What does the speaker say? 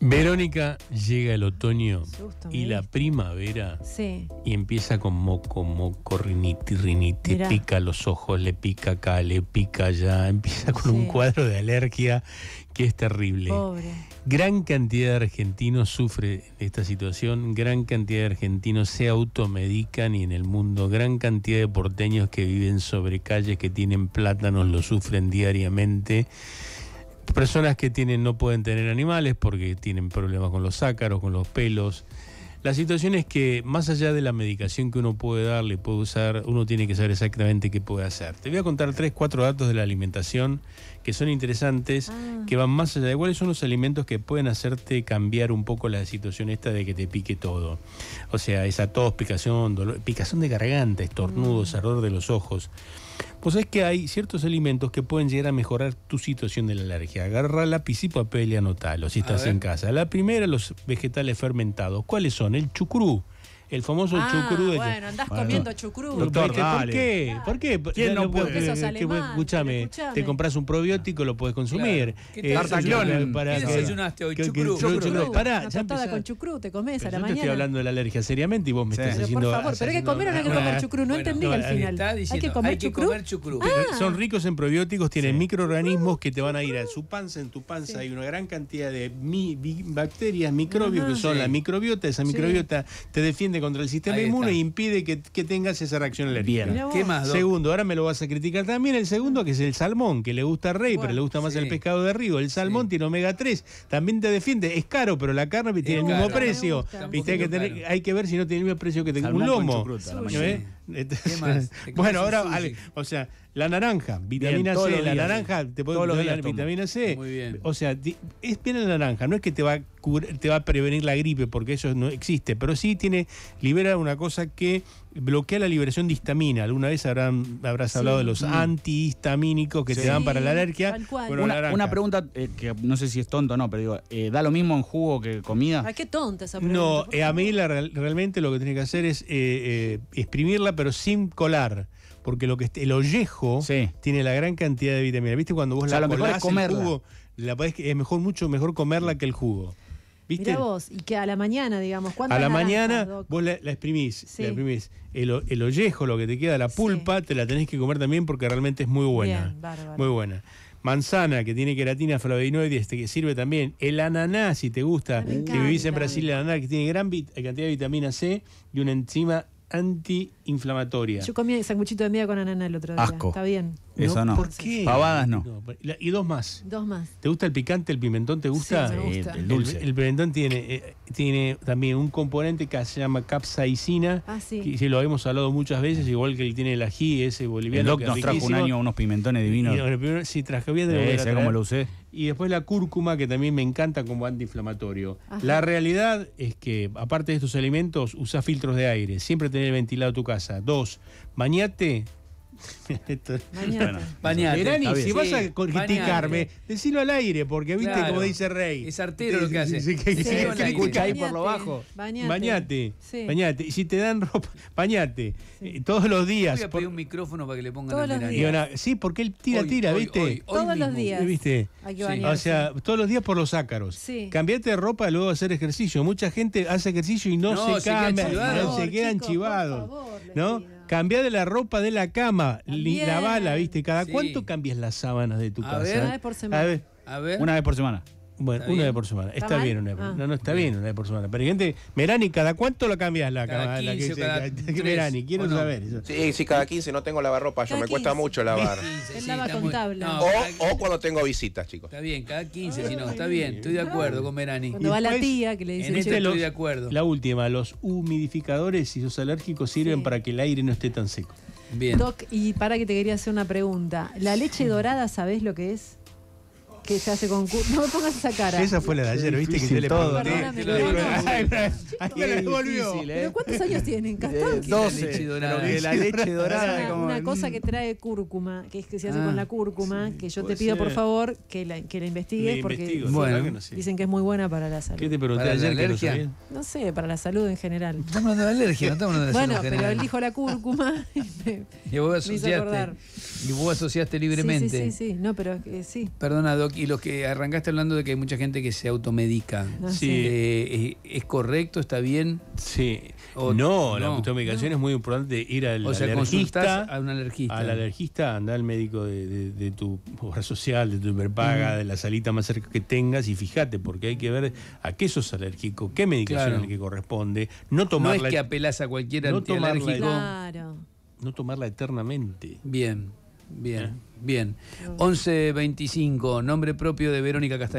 Verónica llega el otoño y la primavera y empieza con moco, moco, riniti, riniti, pica los ojos, le pica acá, le pica allá, empieza con un cuadro de alergia que es terrible. Pobre. Gran cantidad de argentinos sufre esta situación, gran cantidad de argentinos se automedican y en el mundo, gran cantidad de porteños que viven sobre calles que tienen plátanos lo sufren diariamente Personas que tienen, no pueden tener animales porque tienen problemas con los ácaros, con los pelos. La situación es que más allá de la medicación que uno puede darle, puede usar, uno tiene que saber exactamente qué puede hacer. Te voy a contar tres, cuatro datos de la alimentación que son interesantes, ah. que van más allá de cuáles son los alimentos que pueden hacerte cambiar un poco la situación esta de que te pique todo. O sea, esa tos, picación, dolor, picazón de garganta, estornudos, mm. ardor de los ojos. Pues es que hay ciertos alimentos que pueden llegar a mejorar tu situación de la alergia. Agarra lápiz y papel y anotalo si estás en casa. La primera, los vegetales fermentados. ¿Cuáles son? El chucrú el famoso ah, de. Bueno, andás comiendo chucrú. ¿Por qué? ¿Por qué? ¿Quién no, puede? Escúchame, te compras un probiótico, lo puedes consumir. ¿Qué, para desayunaste hoy? Chucrú. chucrú. Pará, ya con chucrú, te comes a la mañana. Yo estoy hablando de la alergia seriamente y vos me estás diciendo... Por favor, ah, pero hay que comer o no hay que comer chucrú. No entendí al final. Hay que comer chucrú. Ah. Son ricos en probióticos, tienen microorganismos uh. que te van a ir a su panza, en tu panza hay una gran cantidad de bacterias, microbios, que son la microbiota. Esa microbiota te defiende contra el sistema inmune e impide que, tengas esa reacción alérgica. Bien. ¿Qué más? Segundo, ahora me lo vas a criticar también. El segundo, que es el salmón, que le gusta rey, pero le gusta más el pescado de río. El salmón tiene omega 3, también te defiende. Es caro, pero la carne tiene el mismo precio. Viste, hay que, hay que ver si no tiene el mismo precio que tenga un lomo. ¿Eh? Este- bueno, ahora, o sea, la naranja, vitamina C, la naranja, te puede dar vitamina C. Muy bien. O sea, es bien la naranja, no es que te va, a te va a prevenir la gripe, porque eso no existe, pero sí tiene, libera una cosa que bloquea la liberación de histamina. Alguna vez habrás hablado de los mm. antihistamínicos que te dan para la alergia. una, pregunta eh, que no sé si es tonto o no, pero digo, eh, ¿da lo mismo en jugo que comida? Ay, qué tonta esa pregunta. No, eh, a mí realmente lo que tiene que hacer es exprimirla pero sin colar. Porque lo que el ollejo tiene la gran cantidad de vitamina. ¿Viste cuando vos la colás, es El jugo, la, es mejor, mucho mejor comerla que el jugo. ¿Viste? vos, y que a la mañana, digamos, A la mañana vos la, la exprimís, sí. la exprimís. El, el, ollejo, lo que te queda, la pulpa, te la tenés que comer también porque realmente es muy buena. muy buena. Manzana, que tiene queratina, flavonoides, que sirve también. El ananá, si te gusta, si ah, vivís en Brasil, el ananá, que tiene gran cantidad de vitamina C y una enzima antiinflamatoria. Yo comí sanguchito de mía con ananá el otro día. Asco. Está bien. Eso no. ¿Por qué? Pavadas no. Y dos más. Dos más. ¿Te gusta el picante? ¿El pimentón te gusta? Sí, me gusta. El, dulce. El, pimentón tiene, eh, tiene también un componente que se llama capsaicina. Ah, sí. Que lo hemos hablado muchas veces, igual que tiene el ají ese boliviano. El doc nos trajo un año unos pimentones divinos. Sí, traje eh, bien de cómo lo usé? y después la cúrcuma, que también me encanta como antiinflamatorio. La realidad es que, aparte de estos alimentos, usa filtros de aire. Siempre tener ventilado tu casa. Dos, bañate Bañate. si vas a criticarme, decilo al aire, porque viste como dice Rey. Es artero lo que hace. por lo bajo. Bañate. Bañate. Y si te dan ropa, bañate. Eh, todos los días. Voy a un micrófono para que le pongan todos los Sí, porque él tira, tira, ¿viste? todos los días. ¿Viste? O sea, todos los días por los ácaros. Cambiate de ropa y luego hacer ejercicio. Mucha gente hace ejercicio y no, se, se queda se quedan chivados. ¿No? Cambiar de la ropa de la cama, la bala, ¿viste? ¿Cada cuánto cambias las sábanas de tu a casa? Una vez por semana. Una vez por semana. Bueno, una vez por semana. Está, bien una vez por semana. Ah. No, no, está bien. una vez por semana. Pero gente, Merani, ¿cada cuánto la cambias la cada la Merani, quiero saber. Sí, sí, cada 15 no tengo lavarropa, yo me cuesta mucho lavar. Es lava contable. o, o, cuando tengo visitas, chicos. Está bien, cada 15, si no, está bien, estoy de acuerdo con Merani. Cuando va la tía que le dice, en este estoy de acuerdo. La última, los humidificadores, y los alérgicos sirven para que el aire no esté tan seco. Bien. Doc, y para que te quería hacer una pregunta. ¿La leche dorada sabés lo que es? que se hace con No me pongas esa cara. Esa fue la de ayer, ¿viste? Que se le ahí me la devolvió. ¿eh? ¿Pero cuántos años tienen? Eh, ¿Castor? 12. La leche dorada. La Una, cosa que trae cúrcuma, que es que se hace ah, con la cúrcuma, que yo te pido, por favor, que la, que la investigues, porque dicen que es muy buena para la salud. ¿Qué te pregunté ayer? alergia? No sé, para la salud en general. Estamos hablando de alergia, no estamos hablando de Bueno, pero dijo la cúrcuma. Y vos asociaste. Y vos asociaste libremente. Sí, sí, sí. No, pero eh, sí. Perdona, doctor y lo que arrancaste hablando de que hay mucha gente que se automedica. Ah, sí. Eh, eh, ¿es, correcto? ¿Está bien? Sí. no, la automedicación es muy importante ir al o alergista. A un alergista. Al alergista, anda al médico de, tu obra social, de tu hiperpaga, de la salita más cerca que tengas y fíjate, porque hay que ver a qué sos alérgico, qué medicación claro. que corresponde. No tomar. No es que apelas a cualquier antialérgico. No tomarla eternamente. Bien. Bien, bien. 11.25, nombre propio de Verónica Castañeda.